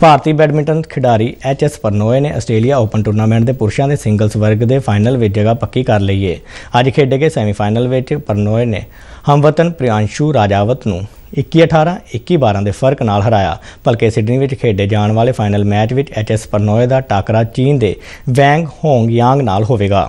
ਭਾਰਤੀ badminton ਖਿਡਾਰੀ H S Prannoy ਨੇ Australia open tournament ਦੇ ਪੁਰਸ਼ਾਂ ਦੇ ਸਿੰਗਲਸ ਵਰਗ ਦੇ ਫਾਈਨਲ ਵਿੱਚ ਜਗ੍ਹਾ ਪੱਕੀ ਕਰ ਲਈ ਹੈ ਅੱਜ ਖੇਡੇ ਗਏ ਸੈਮੀਫਾਈਨਲ ਵਿੱਚ ਪਰਨੋਏ ਨੇ ਹਮਵਤਨ ਪ੍ਰਿਆਂਸ਼ੂ ਰਾਜਾਵਤ ਨੂੰ 21-18 21-12 ਦੇ ਫਰਕ ਨਾਲ ਹਰਾਇਆ ਭਲਕੇ ਸਿਡਨੀ ਵਿੱਚ ਖੇਡੇ ਜਾਣ ਵਾਲੇ ਫਾਈਨਲ ਮੈਚ ਵਿੱਚ ਐਚ ਐਸ ਪਰਨੋਏ ਦਾ ਟਾਕਰਾ ਚੀਨ ਦੇ ਵੈਂਗ ਹੋਂਗ ਯਾਂਗ ਨਾਲ ਹੋਵੇਗਾ